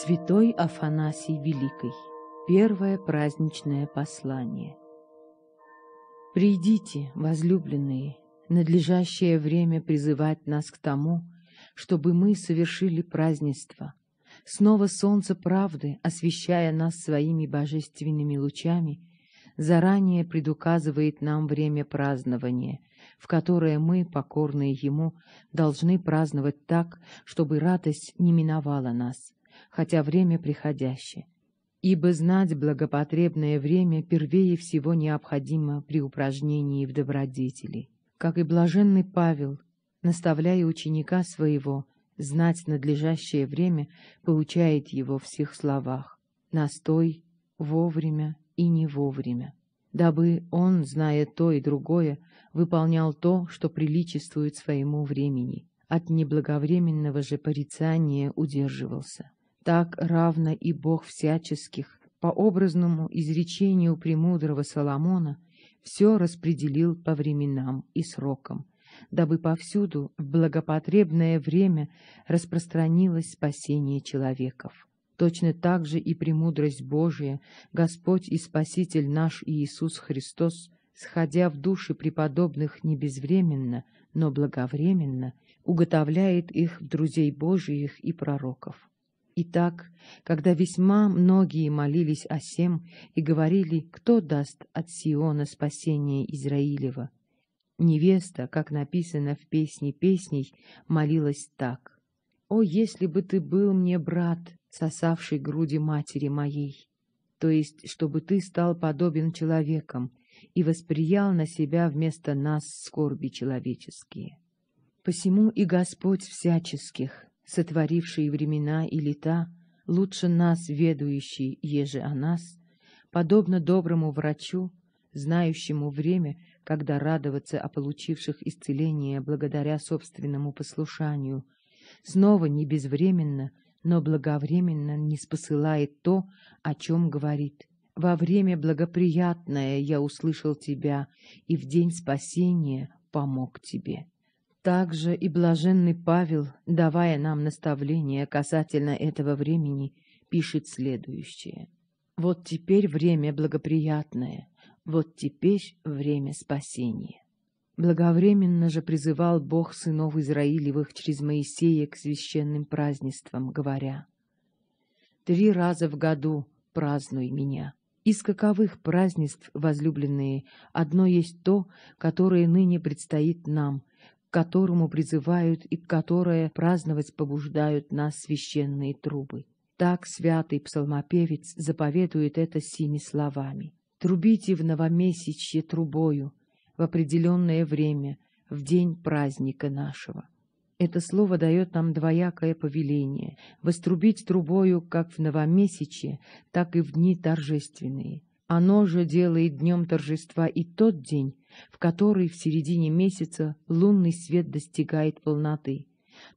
Святой Афанасий Великий. Первое праздничное послание. Придите, возлюбленные, надлежащее время призывать нас к тому, чтобы мы совершили празднество. Снова солнце правды, освещая нас своими божественными лучами, заранее предуказывает нам время празднования, в которое мы, покорные Ему, должны праздновать так, чтобы радость не миновала нас хотя время приходящее. Ибо знать благопотребное время первее всего необходимо при упражнении в добродетели. Как и блаженный Павел, наставляя ученика своего, знать надлежащее время, получает его в всех словах. Настой, вовремя и не вовремя дабы он, зная то и другое, выполнял то, что приличествует своему времени. От неблаговременного же порицания удерживался. Так равно и Бог всяческих, по образному изречению премудрого Соломона, все распределил по временам и срокам, дабы повсюду в благопотребное время распространилось спасение человеков. Точно так же и премудрость Божия, Господь и Спаситель наш Иисус Христос, сходя в души преподобных не безвременно, но благовременно, уготовляет их в друзей Божиих и пророков. Итак, когда весьма многие молились о сем и говорили, кто даст от Сиона спасение Израилева, невеста, как написано в песне песней, молилась так. «О, если бы ты был мне брат, сосавший груди матери моей, то есть, чтобы ты стал подобен человеком и восприял на себя вместо нас скорби человеческие. Посему и Господь всяческих, сотворивший времена и лета, лучше нас ведающий еже о нас, подобно доброму врачу, знающему время, когда радоваться о получивших исцеление благодаря собственному послушанию, снова не безвременно, но благовременно не спосылает то, о чем говорит. «Во время благоприятное я услышал тебя, и в день спасения помог тебе». Также и блаженный Павел, давая нам наставление касательно этого времени, пишет следующее. «Вот теперь время благоприятное, вот теперь время спасения». Благовременно же призывал Бог сынов Израилевых через Моисея к священным празднествам, говоря, «Три раза в году празднуй меня». Из каковых празднеств, возлюбленные, одно есть то, которое ныне предстоит нам, к которому призывают и которое праздновать побуждают нас священные трубы. Так святый псалмопевец заповедует это сими словами. «Трубите в новомесячье трубою в определенное время, в день праздника нашего». Это слово дает нам двоякое повеление — вострубить трубою как в новомесячье, так и в дни торжественные — оно же делает днем торжества и тот день, в который в середине месяца лунный свет достигает полноты.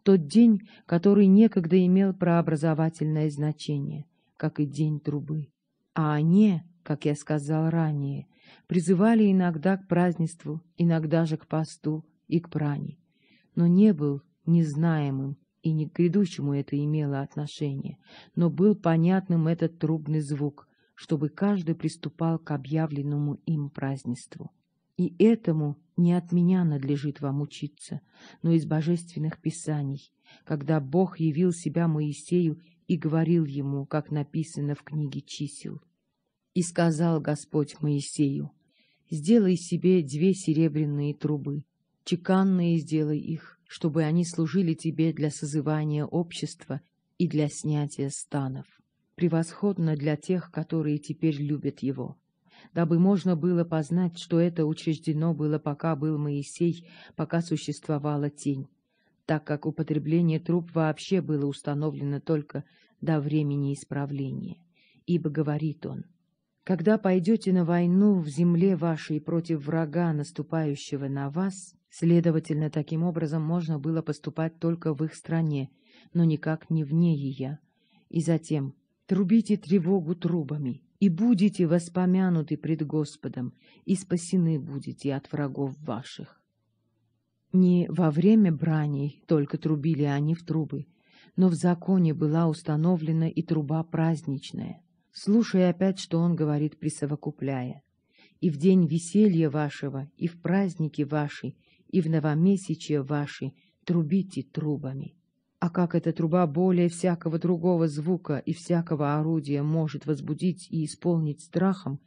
Тот день, который некогда имел прообразовательное значение, как и день трубы. А они, как я сказал ранее, призывали иногда к празднеству, иногда же к посту и к пране. Но не был незнаемым и не к грядущему это имело отношение, но был понятным этот трубный звук, чтобы каждый приступал к объявленному им празднеству. И этому не от меня надлежит вам учиться, но из божественных писаний, когда Бог явил себя Моисею и говорил ему, как написано в книге чисел. И сказал Господь Моисею, «Сделай себе две серебряные трубы, чеканные сделай их, чтобы они служили тебе для созывания общества и для снятия станов» превосходно для тех, которые теперь любят его, дабы можно было познать, что это учреждено было, пока был Моисей, пока существовала тень, так как употребление труп вообще было установлено только до времени исправления. Ибо говорит он, «Когда пойдете на войну в земле вашей против врага, наступающего на вас, следовательно, таким образом можно было поступать только в их стране, но никак не вне ее». И затем, трубите тревогу трубами, и будете воспомянуты пред Господом, и спасены будете от врагов ваших. Не во время брани только трубили они в трубы, но в законе была установлена и труба праздничная, слушая опять, что он говорит, присовокупляя. И в день веселья вашего, и в праздники ваши, и в новомесячие ваши трубите трубами. А как эта труба более всякого другого звука и всякого орудия может возбудить и исполнить страхом,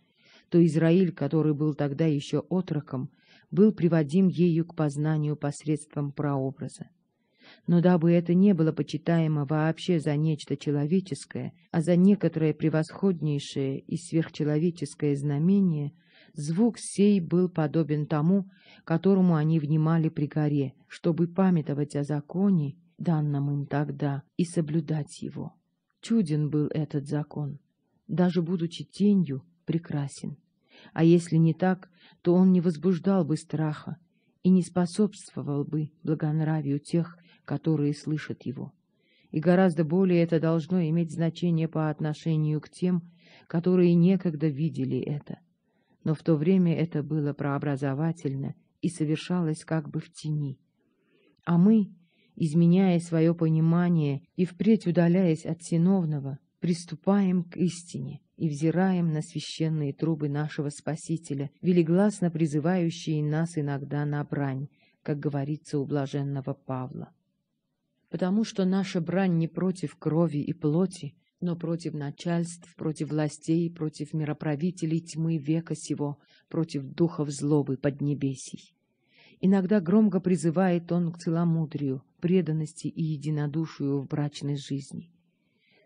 то Израиль, который был тогда еще отроком, был приводим ею к познанию посредством прообраза. Но дабы это не было почитаемо вообще за нечто человеческое, а за некоторое превосходнейшее и сверхчеловеческое знамение, звук сей был подобен тому, которому они внимали при горе, чтобы памятовать о законе данным им тогда, и соблюдать его. Чуден был этот закон, даже будучи тенью, прекрасен. А если не так, то он не возбуждал бы страха и не способствовал бы благонравию тех, которые слышат его. И гораздо более это должно иметь значение по отношению к тем, которые некогда видели это. Но в то время это было прообразовательно и совершалось как бы в тени. А мы, изменяя свое понимание и впредь удаляясь от синовного, приступаем к истине и взираем на священные трубы нашего Спасителя, велигласно призывающие нас иногда на брань, как говорится у блаженного Павла. Потому что наша брань не против крови и плоти, но против начальств, против властей, против мироправителей тьмы века сего, против духов злобы поднебесий. Иногда громко призывает он к целомудрию, преданности и единодушию в брачной жизни,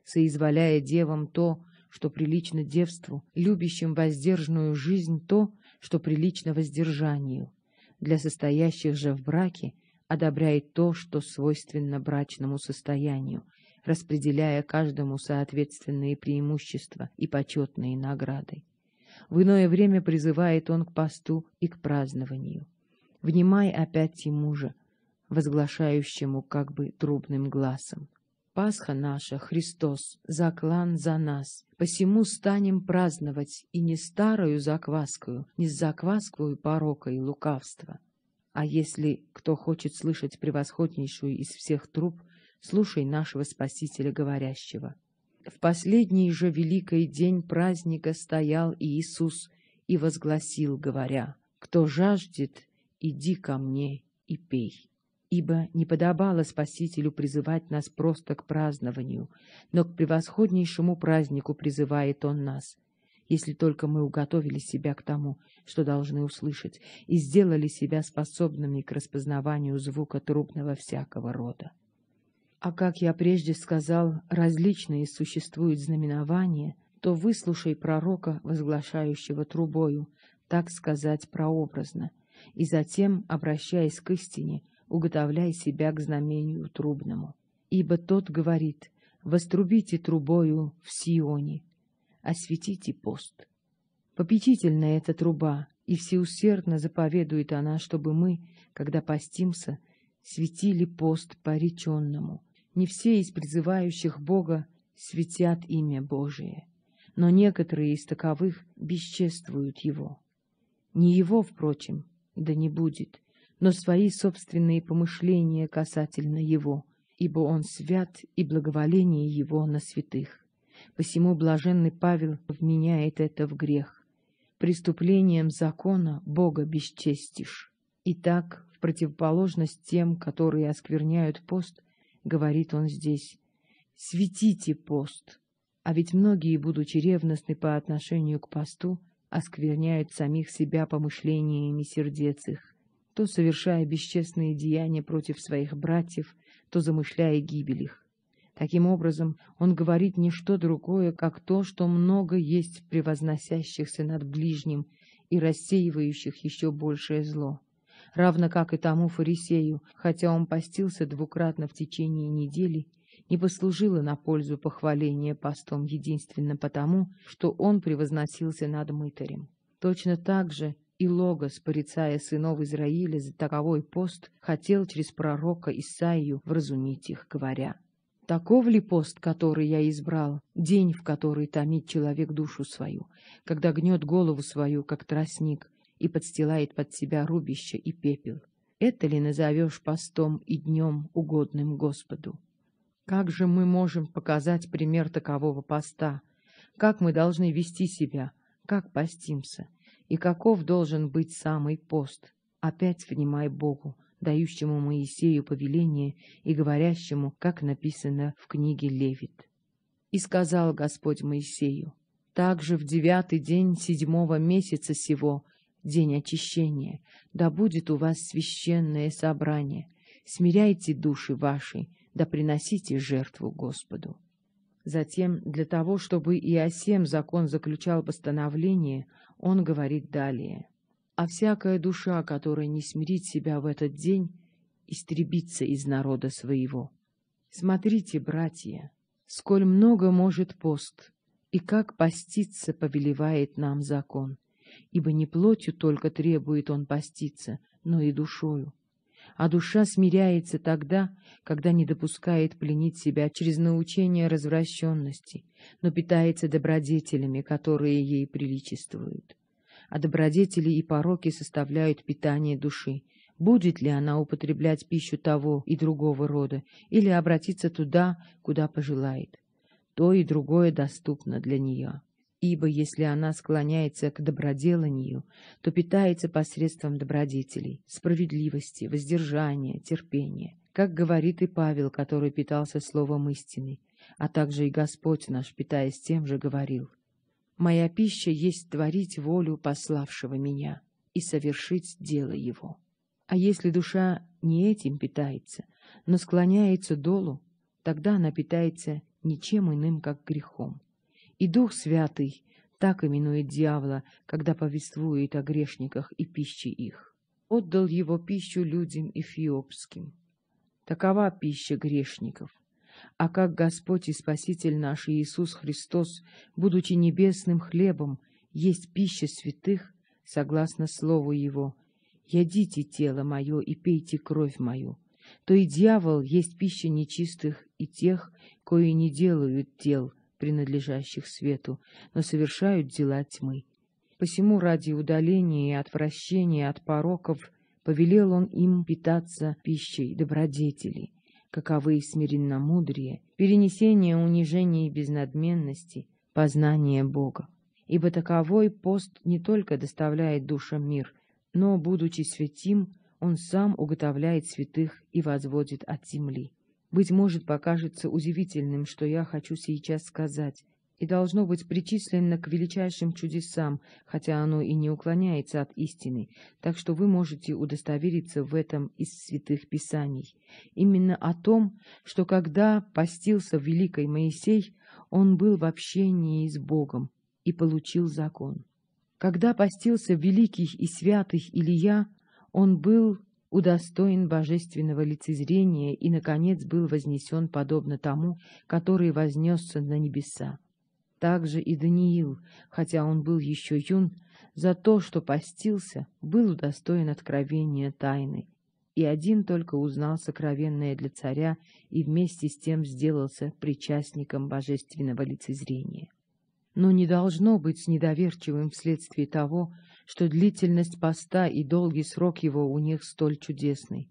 соизволяя девам то, что прилично девству, любящим воздержанную жизнь то, что прилично воздержанию, для состоящих же в браке одобряет то, что свойственно брачному состоянию, распределяя каждому соответственные преимущества и почетные награды. В иное время призывает он к посту и к празднованию. Внимай опять ему же, возглашающему как бы трубным глазом. Пасха наша, Христос, заклан за нас. Посему станем праздновать и не старую закваскую, не закваскую порока и лукавства. А если кто хочет слышать превосходнейшую из всех труб, слушай нашего Спасителя говорящего. В последний же великий день праздника стоял Иисус и возгласил, говоря, «Кто жаждет, иди ко мне и пей» ибо не подобало Спасителю призывать нас просто к празднованию, но к превосходнейшему празднику призывает Он нас, если только мы уготовили себя к тому, что должны услышать, и сделали себя способными к распознаванию звука трубного всякого рода. А как я прежде сказал, различные существуют знаменования, то выслушай пророка, возглашающего трубою, так сказать прообразно, и затем, обращаясь к истине, уготовляй себя к знамению трубному. Ибо тот говорит, вострубите трубою в Сионе, осветите пост. Попечительна эта труба, и всеусердно заповедует она, чтобы мы, когда постимся, светили пост пореченному. Не все из призывающих Бога светят имя Божие, но некоторые из таковых бесчествуют его. Не его, впрочем, да не будет, но свои собственные помышления касательно его, ибо он свят и благоволение его на святых. Посему блаженный Павел вменяет это в грех. Преступлением закона Бога бесчестишь. Итак, в противоположность тем, которые оскверняют пост, говорит он здесь, «Светите пост!» А ведь многие, будучи ревностны по отношению к посту, оскверняют самих себя помышлениями сердец их то совершая бесчестные деяния против своих братьев, то замышляя гибель их. Таким образом, он говорит не что другое, как то, что много есть превозносящихся над ближним и рассеивающих еще большее зло. Равно как и тому фарисею, хотя он постился двукратно в течение недели, не послужило на пользу похваления постом единственно потому, что он превозносился над мытарем. Точно так же и Логос, порицая сынов Израиля за таковой пост, хотел через пророка Исаию вразумить их, говоря, «Таков ли пост, который я избрал, день, в который томит человек душу свою, когда гнет голову свою, как тростник, и подстилает под себя рубище и пепел? Это ли назовешь постом и днем, угодным Господу?» Как же мы можем показать пример такового поста? Как мы должны вести себя? Как постимся? и каков должен быть самый пост. Опять внимай Богу, дающему Моисею повеление и говорящему, как написано в книге Левит. И сказал Господь Моисею, так же в девятый день седьмого месяца сего, день очищения, да будет у вас священное собрание, смиряйте души ваши, да приносите жертву Господу». Затем, для того, чтобы Иосем закон заключал постановление – он говорит далее. «А всякая душа, которая не смирит себя в этот день, истребится из народа своего. Смотрите, братья, сколь много может пост, и как поститься повелевает нам закон, ибо не плотью только требует он поститься, но и душою а душа смиряется тогда, когда не допускает пленить себя через научение развращенности, но питается добродетелями, которые ей приличествуют. А добродетели и пороки составляют питание души. Будет ли она употреблять пищу того и другого рода, или обратиться туда, куда пожелает? То и другое доступно для нее ибо если она склоняется к доброделанию, то питается посредством добродетелей, справедливости, воздержания, терпения, как говорит и Павел, который питался словом истины, а также и Господь наш, питаясь тем же, говорил, «Моя пища есть творить волю пославшего меня и совершить дело его». А если душа не этим питается, но склоняется долу, тогда она питается ничем иным, как грехом. И Дух Святый так именует дьявола, когда повествует о грешниках и пище их. Отдал его пищу людям эфиопским. Такова пища грешников. А как Господь и Спаситель наш Иисус Христос, будучи небесным хлебом, есть пища святых, согласно слову Его, «Ядите тело мое и пейте кровь мою», то и дьявол есть пища нечистых и тех, кои не делают дел, принадлежащих свету, но совершают дела тьмы. Посему ради удаления и отвращения от пороков повелел он им питаться пищей добродетелей, каковы смиренномудрие, перенесение унижений и безнадменности, познание Бога. Ибо таковой пост не только доставляет душам мир, но, будучи святим, он сам уготовляет святых и возводит от земли. Быть может, покажется удивительным, что я хочу сейчас сказать, и должно быть причислено к величайшим чудесам, хотя оно и не уклоняется от истины, так что вы можете удостовериться в этом из святых писаний. Именно о том, что когда постился великий Моисей, он был в общении с Богом и получил закон. Когда постился великий и святый Илья, он был удостоен божественного лицезрения и, наконец, был вознесен подобно тому, который вознесся на небеса. Также и Даниил, хотя он был еще юн, за то, что постился, был удостоен откровения тайны, и один только узнал сокровенное для царя и вместе с тем сделался причастником божественного лицезрения. Но не должно быть недоверчивым вследствие того, что длительность поста и долгий срок его у них столь чудесный.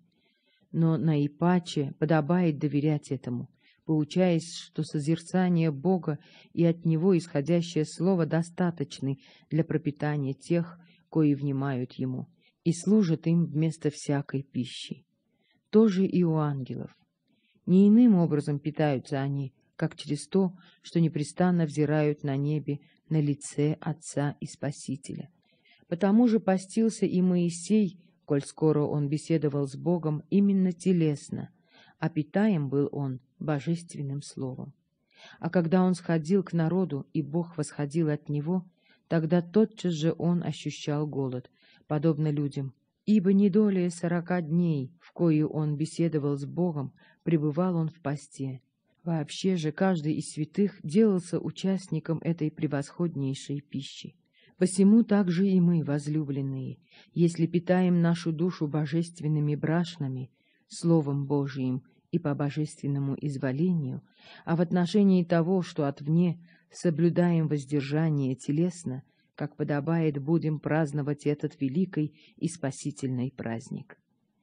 Но наипаче подобает доверять этому, получаясь, что созерцание Бога и от Него исходящее слово достаточны для пропитания тех, кои внимают Ему, и служат им вместо всякой пищи. Тоже и у ангелов. Не иным образом питаются они, как через то, что непрестанно взирают на небе на лице Отца и Спасителя — Потому же постился и Моисей, коль скоро он беседовал с Богом именно телесно, а питаем был он божественным словом. А когда он сходил к народу, и Бог восходил от него, тогда тотчас же он ощущал голод, подобно людям, ибо не долее сорока дней, в кои он беседовал с Богом, пребывал он в посте. Вообще же каждый из святых делался участником этой превосходнейшей пищи. Посему также и мы, возлюбленные, если питаем нашу душу божественными брашнами, Словом Божиим и по божественному изволению, а в отношении того, что отвне соблюдаем воздержание телесно, как подобает, будем праздновать этот великий и спасительный праздник.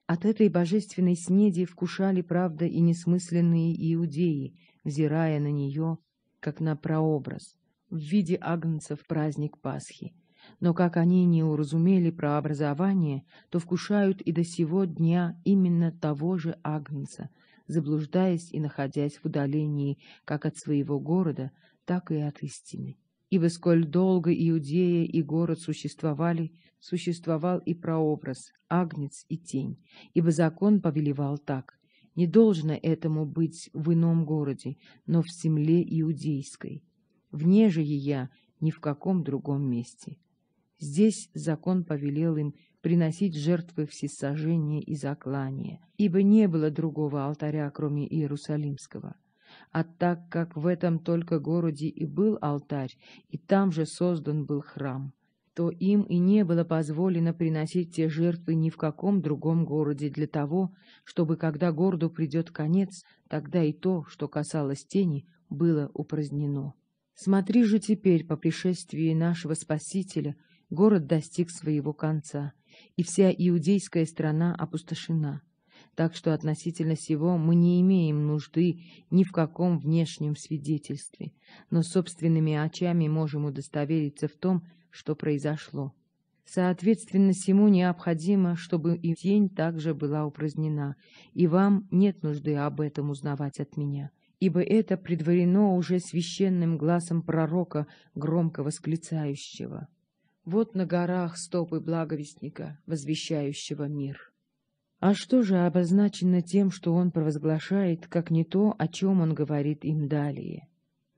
От этой божественной снеди вкушали, правда, и несмысленные иудеи, взирая на нее, как на прообраз, в виде агнцев праздник Пасхи. Но как они не уразумели про то вкушают и до сего дня именно того же агнца, заблуждаясь и находясь в удалении как от своего города, так и от истины. Ибо сколь долго Иудея и город существовали, существовал и прообраз, агнец и тень, ибо закон повелевал так. Не должно этому быть в ином городе, но в земле иудейской вне же ее, ни в каком другом месте. Здесь закон повелел им приносить жертвы всесожжения и заклания, ибо не было другого алтаря, кроме Иерусалимского. А так как в этом только городе и был алтарь, и там же создан был храм, то им и не было позволено приносить те жертвы ни в каком другом городе для того, чтобы, когда городу придет конец, тогда и то, что касалось тени, было упразднено. Смотри же теперь, по пришествии нашего Спасителя, город достиг своего конца, и вся иудейская страна опустошена. Так что относительно сего мы не имеем нужды ни в каком внешнем свидетельстве, но собственными очами можем удостовериться в том, что произошло. Соответственно, сему необходимо, чтобы и тень также была упразднена, и вам нет нужды об этом узнавать от меня ибо это предварено уже священным глазом пророка, громко восклицающего. Вот на горах стопы благовестника, возвещающего мир. А что же обозначено тем, что он провозглашает, как не то, о чем он говорит им далее?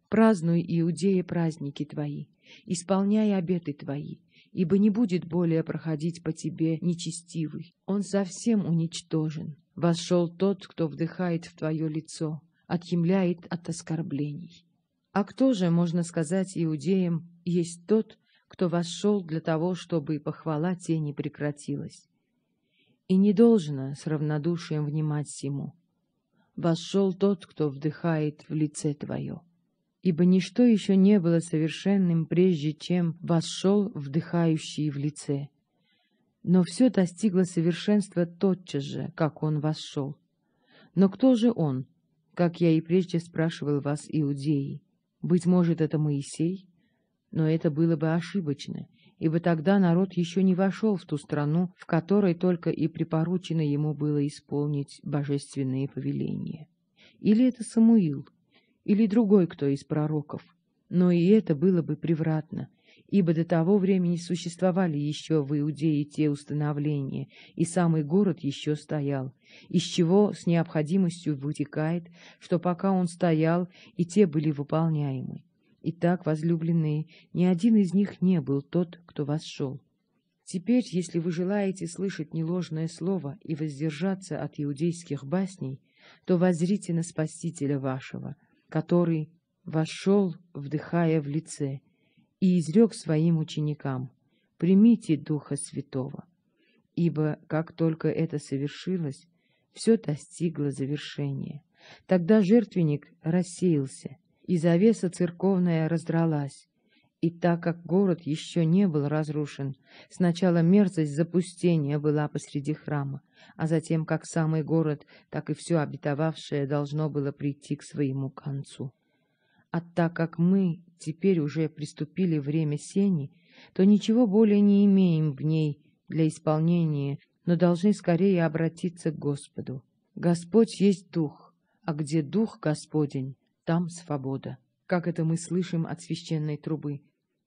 «Празднуй, Иудеи, праздники твои, исполняй обеты твои, ибо не будет более проходить по тебе нечестивый. Он совсем уничтожен. Вошел тот, кто вдыхает в твое лицо, отъемляет от оскорблений. А кто же, можно сказать, иудеям, есть тот, кто вошел для того, чтобы и похвала тени прекратилась? И не должно с равнодушием внимать всему. Вошел тот, кто вдыхает в лице твое. Ибо ничто еще не было совершенным, прежде чем вошел вдыхающий в лице. Но все достигло совершенства тотчас же, как он вошел. Но кто же он, как я и прежде спрашивал вас, иудеи, быть может, это Моисей? Но это было бы ошибочно, ибо тогда народ еще не вошел в ту страну, в которой только и припоручено ему было исполнить божественные повеления. Или это Самуил, или другой кто из пророков. Но и это было бы превратно, ибо до того времени существовали еще в Иудее те установления, и самый город еще стоял, из чего с необходимостью вытекает, что пока он стоял, и те были выполняемы. Итак, возлюбленные, ни один из них не был тот, кто вас шел. Теперь, если вы желаете слышать неложное слово и воздержаться от иудейских басней, то возрите на Спасителя вашего, который вошел, вдыхая в лице, и изрек своим ученикам «Примите Духа Святого, ибо как только это совершилось, все достигло завершения. Тогда жертвенник рассеялся, и завеса церковная раздралась, и так как город еще не был разрушен, сначала мерзость запустения была посреди храма, а затем как самый город, так и все обетовавшее должно было прийти к своему концу. А так как мы теперь уже приступили время сени, то ничего более не имеем в ней для исполнения, но должны скорее обратиться к Господу. Господь есть Дух, а где Дух Господень, там свобода. Как это мы слышим от священной трубы.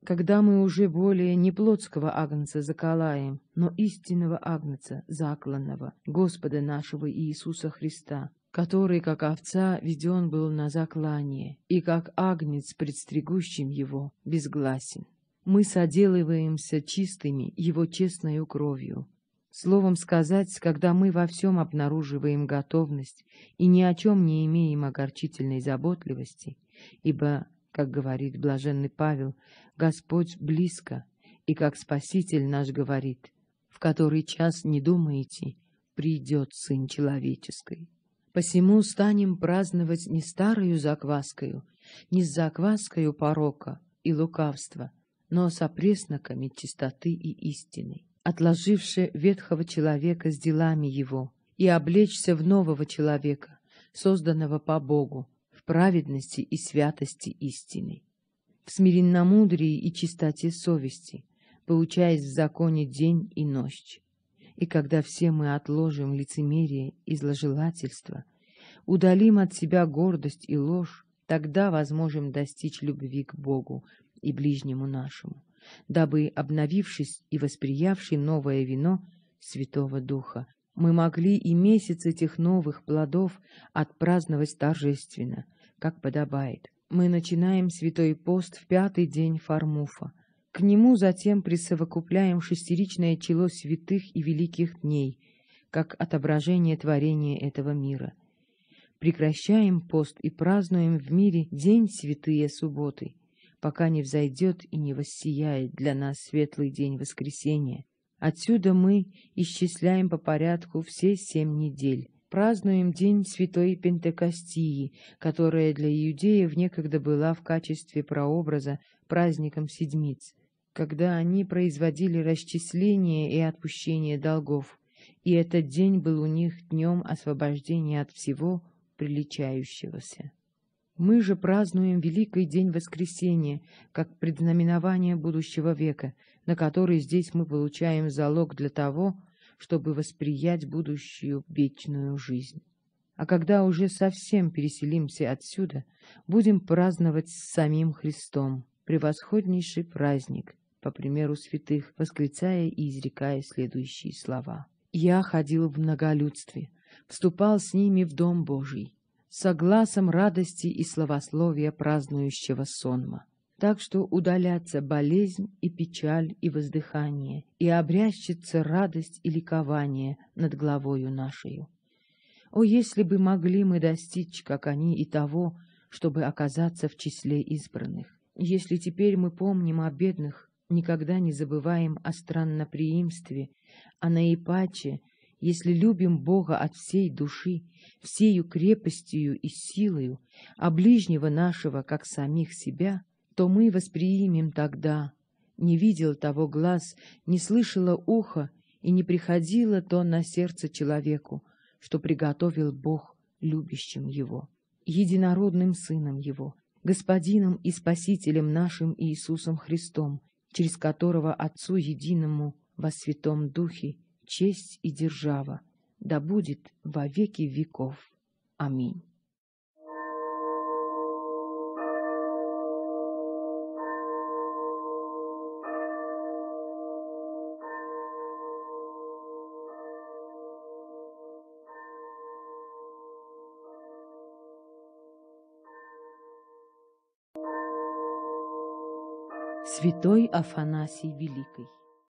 Когда мы уже более не плотского агнца заколаем, но истинного агнца, закланного, Господа нашего Иисуса Христа, который, как овца, веден был на заклание, и как агнец, предстригущим его, безгласен. Мы соделываемся чистыми его честной кровью. Словом сказать, когда мы во всем обнаруживаем готовность и ни о чем не имеем огорчительной заботливости, ибо, как говорит блаженный Павел, Господь близко, и как Спаситель наш говорит, в который час не думаете, придет Сын Человеческий. Посему станем праздновать не старую закваскою, не с закваскою порока и лукавства, но с опресноками чистоты и истины, отложивши ветхого человека с делами его, и облечься в нового человека, созданного по Богу, в праведности и святости истины, в смиренномудрии и чистоте совести, получаясь в законе день и ночь. И когда все мы отложим лицемерие и зложелательство, удалим от себя гордость и ложь, тогда возможем достичь любви к Богу и ближнему нашему, дабы, обновившись и восприявший новое вино Святого Духа, мы могли и месяц этих новых плодов отпраздновать торжественно, как подобает. Мы начинаем святой пост в пятый день Фармуфа — к нему затем присовокупляем шестеричное чело святых и великих дней, как отображение творения этого мира. Прекращаем пост и празднуем в мире День Святые Субботы, пока не взойдет и не воссияет для нас светлый день воскресения. Отсюда мы исчисляем по порядку все семь недель, празднуем День Святой Пентекостии, которая для иудеев некогда была в качестве прообраза праздником Седмиц когда они производили расчисление и отпущение долгов, и этот день был у них днем освобождения от всего приличающегося. Мы же празднуем Великий День Воскресения, как предзнаменование будущего века, на который здесь мы получаем залог для того, чтобы восприять будущую вечную жизнь. А когда уже совсем переселимся отсюда, будем праздновать с самим Христом превосходнейший праздник, по примеру святых, восклицая и изрекая следующие слова. «Я ходил в многолюдстве, вступал с ними в Дом Божий, согласом радости и словословия празднующего сонма. Так что удалятся болезнь и печаль и воздыхание, и обрящется радость и ликование над главою нашею. О, если бы могли мы достичь, как они, и того, чтобы оказаться в числе избранных! Если теперь мы помним о бедных, никогда не забываем о странноприимстве, а наипаче, если любим Бога от всей души, всею крепостью и силою, а ближнего нашего, как самих себя, то мы восприимем тогда. Не видел того глаз, не слышало ухо, и не приходило то на сердце человеку, что приготовил Бог любящим его, единородным Сыном его, Господином и Спасителем нашим Иисусом Христом, через которого Отцу Единому во Святом Духе честь и держава, да будет во веки веков. Аминь. святой Афанасий Великий.